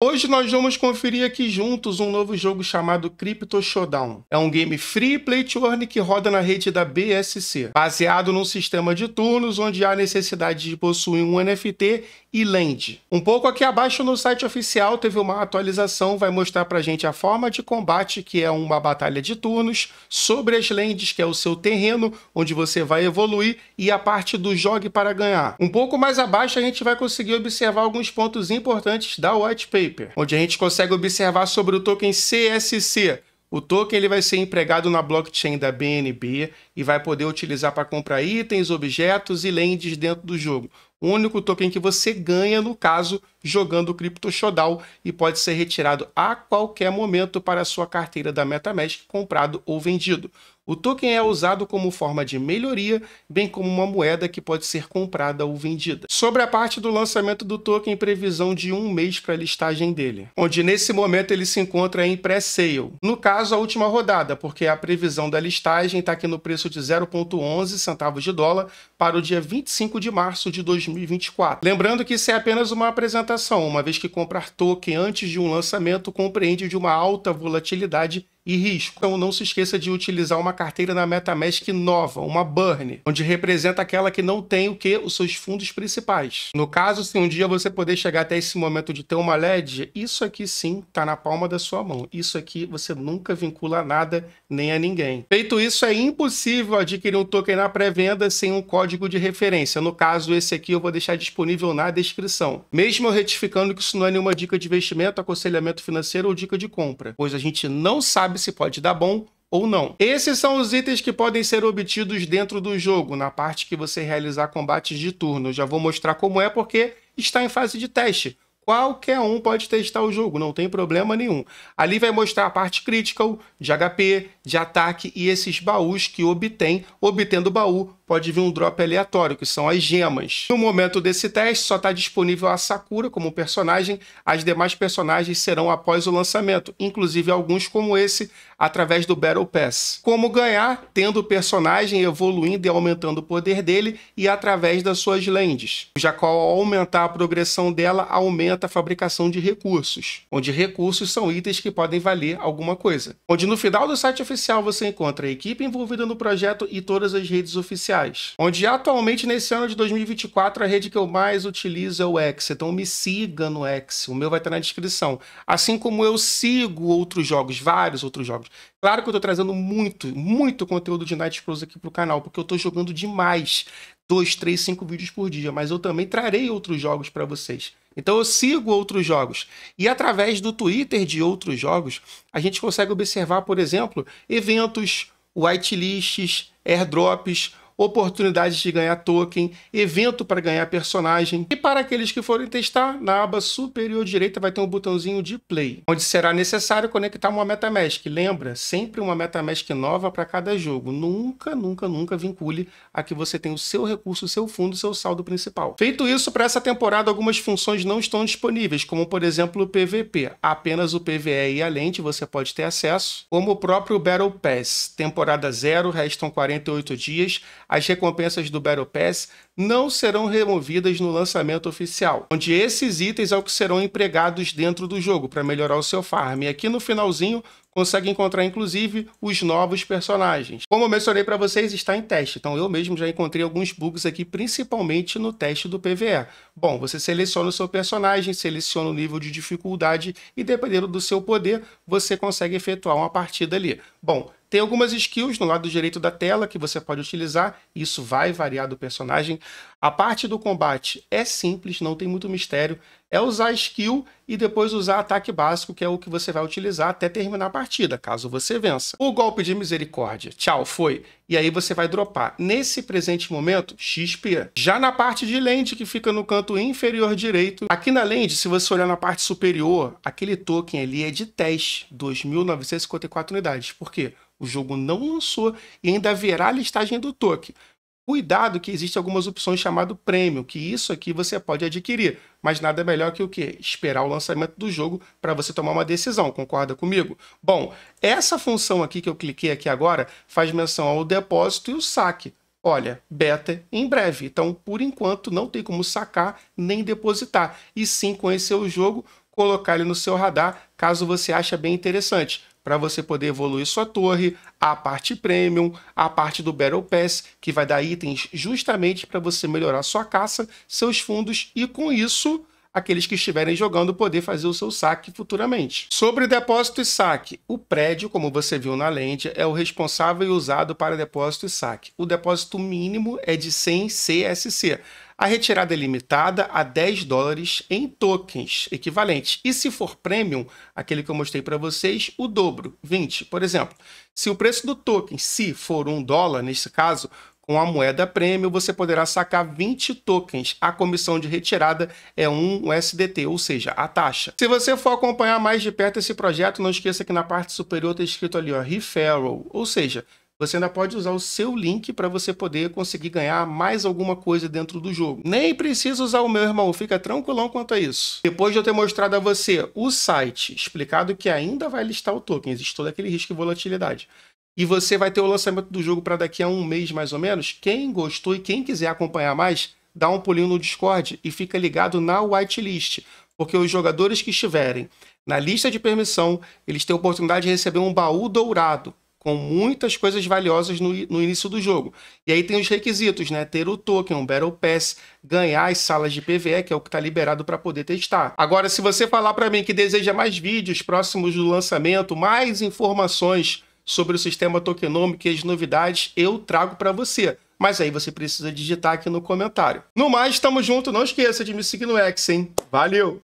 Hoje nós vamos conferir aqui juntos um novo jogo chamado Crypto Showdown. É um game free play to earn que roda na rede da BSC, baseado num sistema de turnos onde há necessidade de possuir um NFT e land. Um pouco aqui abaixo no site oficial teve uma atualização, vai mostrar pra gente a forma de combate, que é uma batalha de turnos, sobre as lands, que é o seu terreno, onde você vai evoluir, e a parte do jogue para ganhar. Um pouco mais abaixo a gente vai conseguir observar alguns pontos importantes da White Paper onde a gente consegue observar sobre o token CSC. O token ele vai ser empregado na blockchain da BNB e vai poder utilizar para comprar itens, objetos e lends dentro do jogo. O único token que você ganha, no caso, jogando o Crypto Showdown e pode ser retirado a qualquer momento para a sua carteira da MetaMask comprado ou vendido. O token é usado como forma de melhoria, bem como uma moeda que pode ser comprada ou vendida. Sobre a parte do lançamento do token, previsão de um mês para a listagem dele, onde nesse momento ele se encontra em pré-sale. No caso, a última rodada, porque a previsão da listagem está aqui no preço de 0,11 centavos de dólar para o dia 25 de março de 2024. Lembrando que isso é apenas uma apresentação, uma vez que comprar token antes de um lançamento compreende de uma alta volatilidade e risco. Então não se esqueça de utilizar uma carteira na MetaMask nova, uma Burn, onde representa aquela que não tem o que os seus fundos principais. No caso, se um dia você poder chegar até esse momento de ter uma LED, isso aqui sim está na palma da sua mão. Isso aqui você nunca vincula a nada nem a ninguém. Feito isso, é impossível adquirir um token na pré-venda sem um código de referência. No caso, esse aqui eu vou deixar disponível na descrição. Mesmo retificando que isso não é nenhuma dica de investimento, aconselhamento financeiro ou dica de compra, pois a gente não sabe sabe se pode dar bom ou não. Esses são os itens que podem ser obtidos dentro do jogo, na parte que você realizar combates de turno. Eu já vou mostrar como é porque está em fase de teste. Qualquer um pode testar o jogo, não tem problema nenhum. Ali vai mostrar a parte critical, de HP, de ataque e esses baús que obtém. Obtendo baú, pode vir um drop aleatório, que são as gemas. No momento desse teste, só está disponível a Sakura como personagem, as demais personagens serão após o lançamento, inclusive alguns como esse, através do Battle Pass. Como ganhar? Tendo o personagem evoluindo e aumentando o poder dele e através das suas lands, já qual ao aumentar a progressão dela, aumenta a fabricação de recursos, onde recursos são itens que podem valer alguma coisa. Onde no final do site oficial você encontra a equipe envolvida no projeto e todas as redes oficiais sociais, onde atualmente nesse ano de 2024 a rede que eu mais utilizo é o X. Então me siga no X, o meu vai estar na descrição. Assim como eu sigo outros jogos, vários outros jogos. Claro que eu estou trazendo muito, muito conteúdo de Night Pros aqui pro canal, porque eu estou jogando demais, dois, três, cinco vídeos por dia, mas eu também trarei outros jogos para vocês. Então eu sigo outros jogos. E através do Twitter de outros jogos, a gente consegue observar, por exemplo, eventos, whitelists, airdrops, oportunidades de ganhar token, evento para ganhar personagem. E para aqueles que forem testar, na aba superior direita vai ter um botãozinho de play, onde será necessário conectar uma MetaMask. Lembra, sempre uma MetaMask nova para cada jogo. Nunca, nunca, nunca vincule a que você tem o seu recurso, o seu fundo, o seu saldo principal. Feito isso, para essa temporada algumas funções não estão disponíveis, como por exemplo o PVP. Apenas o PVE e a lente você pode ter acesso, como o próprio Battle Pass. Temporada zero, restam 48 dias. As recompensas do Battle Pass não serão removidas no lançamento oficial, onde esses itens é o que serão empregados dentro do jogo para melhorar o seu farm. E aqui no finalzinho consegue encontrar inclusive os novos personagens. Como eu mencionei para vocês, está em teste, então eu mesmo já encontrei alguns bugs aqui, principalmente no teste do PvE. Bom, você seleciona o seu personagem, seleciona o nível de dificuldade e dependendo do seu poder, você consegue efetuar uma partida ali. Bom, tem algumas skills no lado direito da tela que você pode utilizar, isso vai variar do personagem. A parte do combate é simples, não tem muito mistério. É usar skill e depois usar ataque básico, que é o que você vai utilizar até terminar a partida, caso você vença. O golpe de misericórdia, tchau, foi. E aí você vai dropar, nesse presente momento, XP. Já na parte de land, que fica no canto inferior direito, aqui na land, se você olhar na parte superior, aquele token ali é de teste, 2.954 unidades. Por quê? O jogo não lançou e ainda haverá a listagem do token. Cuidado que existem algumas opções chamado prêmio, que isso aqui você pode adquirir, mas nada melhor que o que? Esperar o lançamento do jogo para você tomar uma decisão, concorda comigo? Bom, essa função aqui que eu cliquei aqui agora faz menção ao depósito e o saque. Olha, beta em breve, então por enquanto não tem como sacar nem depositar, e sim conhecer o jogo, colocar ele no seu radar caso você ache bem interessante para você poder evoluir sua torre, a parte premium, a parte do Battle Pass, que vai dar itens justamente para você melhorar sua caça, seus fundos e com isso aqueles que estiverem jogando poder fazer o seu saque futuramente. Sobre depósito e saque, o prédio, como você viu na lente, é o responsável e usado para depósito e saque. O depósito mínimo é de 100 CSC. A retirada é limitada a 10 dólares em tokens equivalentes. E se for premium, aquele que eu mostrei para vocês, o dobro, 20. Por exemplo, se o preço do token, se for um dólar, nesse caso, com a moeda premium, você poderá sacar 20 tokens. A comissão de retirada é 1 USDT, ou seja, a taxa. Se você for acompanhar mais de perto esse projeto, não esqueça que na parte superior está escrito ali, ó, referral, ou seja, você ainda pode usar o seu link para você poder conseguir ganhar mais alguma coisa dentro do jogo. Nem precisa usar o meu irmão, fica tranquilão quanto a isso. Depois de eu ter mostrado a você o site, explicado que ainda vai listar o token, existe todo aquele risco e volatilidade. E você vai ter o lançamento do jogo para daqui a um mês mais ou menos. Quem gostou e quem quiser acompanhar mais, dá um pulinho no Discord e fica ligado na whitelist, porque os jogadores que estiverem na lista de permissão, eles têm a oportunidade de receber um baú dourado com muitas coisas valiosas no, no início do jogo. E aí tem os requisitos, né? Ter o token, um Battle Pass, ganhar as salas de PVE, que é o que está liberado para poder testar. Agora, se você falar para mim que deseja mais vídeos próximos do lançamento, mais informações sobre o sistema tokenômico e as novidades, eu trago para você. Mas aí você precisa digitar aqui no comentário. No mais, tamo junto. Não esqueça de me seguir no X, hein? Valeu!